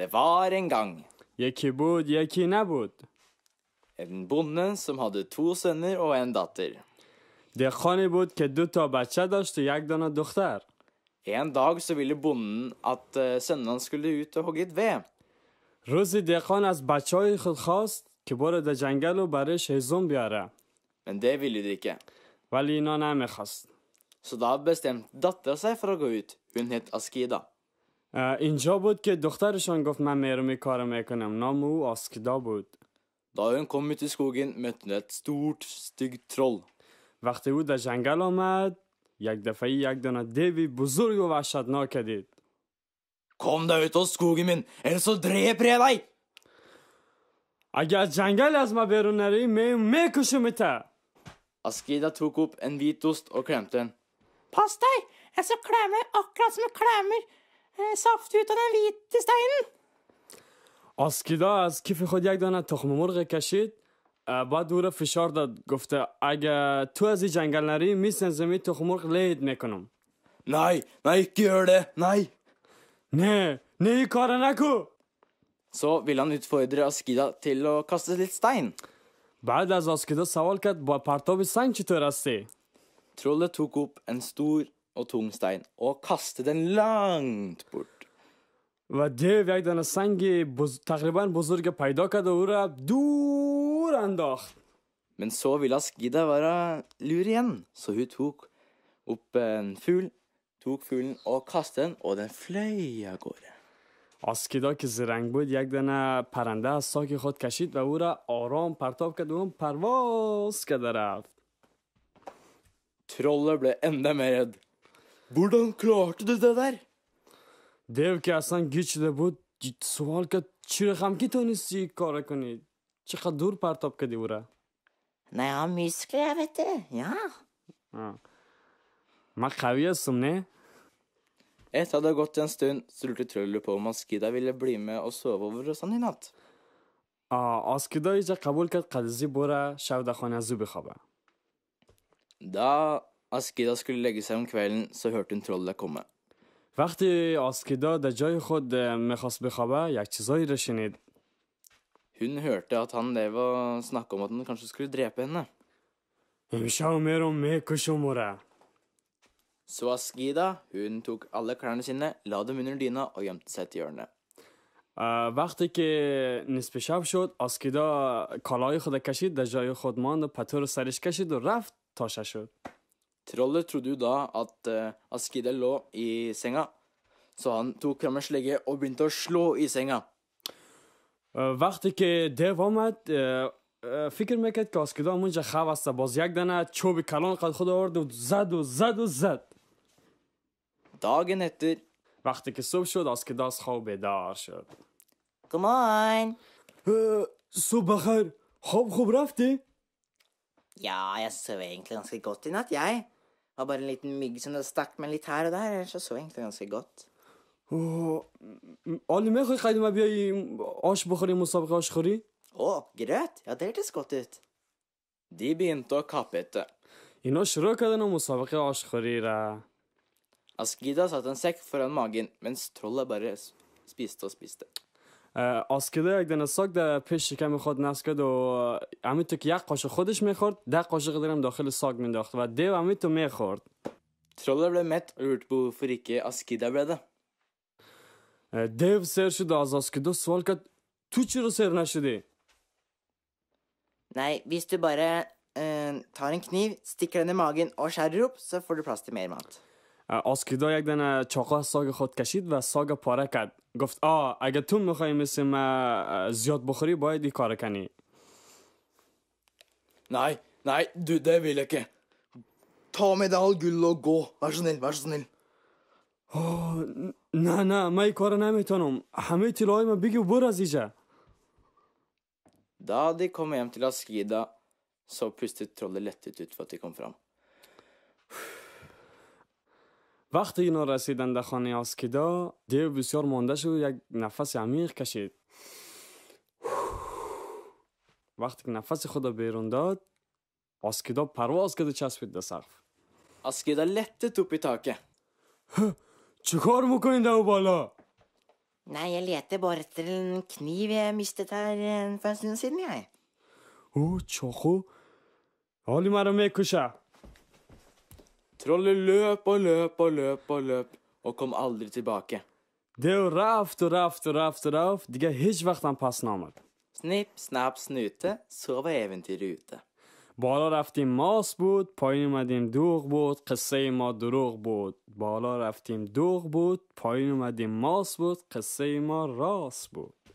Det var en gang En bonde som hadde to sønner og en datter. En dag så ville bonden at eh, sønnen hans skulle ut og hogge et ved. روزی دهقان از بچه های خود خواست که برو در جنگل و برش هزوم بیاره Men det ville de ikke. ولی اینا نمیخواست Så da bestemte dattera seg for å gå ut. Hun het Askida. اینجا بود که دخترشان گفت من میرمی کار کنم نام او آسکدا بود دا اون ایت تی سکوگین متنت ستورت ستیگ ترول وقتی او در جنگل آمد یک دفعه یک دیوی بزرگ و وحشتناک ناکدید. کم دا اوتا سکوگی من سو دریه پریدای اگر جنگل از ما بیرون نری میم میکشو میتا اسکیدا توکوب این ویتوست و کرمتن پس دای کرمه اکرا سافت eh, ut av den hvite steinen. آسکیدا از کیف خود یک دانه تخم مرغ کشید eh, بعد او را فشار داد گفته اگه تو از این جنگل نری میسن زمین تخم مرغ لید میکنم نه! نه! گیرده نای نه نه این کار نکو سو ville han utfordre Askida til å kaste litt stein. بعد از آسکیدا سوال کرد با پرتاب سنگ چطور هستی؟ Trollet tok opp en stor og tung stein og kaste den langt bort. Men så ville Askida være lur igjen, så hun tok opp en fugl, tok fuglen og kastet den, og den fløy av gårde. آسکیدا که زرنگ بود یک دنه پرنده از ساک خود کشید و او را Trollet ble enda mer redd. Buradan klarte dediler. Dev ki asan güçle bu suvalka çırıkamki tonisi kara kuni. Çıka dur partopka divura. Ne ya miskli evet ya. Ma kaviya sumne. Etter det har gått en stund, lurte Trøller på om Askida ville bli med og sove over hos han i natt. آسکیدا ایجا قبول کرد قدسی برا شودخانه زو بخوابه دا Askida skulle legge seg om kvelden, så hørte hun trollet komme. وقتی آسکیدا در جای خود میخواست بخوابه یک چیزایی را شنید Hun hørte at han drev og snakka om at han kanskje skulle drepe henne. امشب میرم میکشمره Så Askida hun tok alle klærne sine, la dem under dyna og gjemte seg til hjørnet. اه، وقتی که نصف شب شد آسکیدا کالای خود کشید در جای خود ماند Trollet trodde jo da at uh, eh, Askida lå i senga, så han tok fram en slegge og begynte å slå i senga. Uh, وقتی که دیو آمد فکر میکرد که آسکیدا اونجا خواب است باز یک دانه چوب کلان قد خود آورد و زد و زد و زد Dagen etter ikke وقتی که صبح شد آسکیدا skal خواب بیدار شد Come on! صبح بخیر خواب خوب رفتی؟ Ja, jeg sov egentlig ganske godt i natt, jeg. Det var bare en liten mygg som stakk meg litt her og der, ellers så, så jeg egentlig ganske godt. Åh, ما أخي قاعد ما grøt! Ja, det hørtes godt ut. De begynte å kappe etter. إن Askida satt en sekk foran magen, mens trollet bare spiste og spiste. آسکیده یک دنه ساک در پیش شکم خود نست و امید که یک قاشق خودش میخورد ده قاشق درم داخل ساق منداخت و دیو امید تو میخورد تروله بله مت ارد بو فریکه آسکیده بله دیو سر شد از آسکیده سوال کرد تو چرا سر نشدی؟ نه، hvis du باره uh, tar en kniv, stikker den i magen og skjærer opp, så آسکیدا یک دنه چاقه ساگ خود کشید و ساگ پاره کرد گفت آه اگه تو میخوای مثل ما زیاد بخوری باید این کار کنی نه نه دو ده ویلکه. که تا میده و گل و گو وشنیل وشنیل نه نه من این کار نمیتونم همه طلای من بگی و از اینجا Da دی kom hjem til Askida, så pustet trollet lettet ut for at وقتی اینا رسیدن در خانه آسکیدا دیو بسیار مانده شد یک نفس عمیق کشید وقتی که نفس خود را بیرون داد آسکیدا پرواز کرد و چسبید در سقف آسکیدا لته توپی تاکه کار میکنین در بالا نه یه لته بارتر کنیو میشته تر فنسیون سیدنی های او چاخو حالی مرا میکشه Trollet løp og løp og løp og løp, og kom aldri tilbake. Det er raft og raft og raft og raft. De har ikke vært anpassende annet. Snipp, snapp, snute, så var eventyret ute. بالا رفتیم ماس بود پایین med din بود قصه ما دروغ بود بالا رفتیم دوغ بود پایین اومدیم ماس بود قصه ما راست بود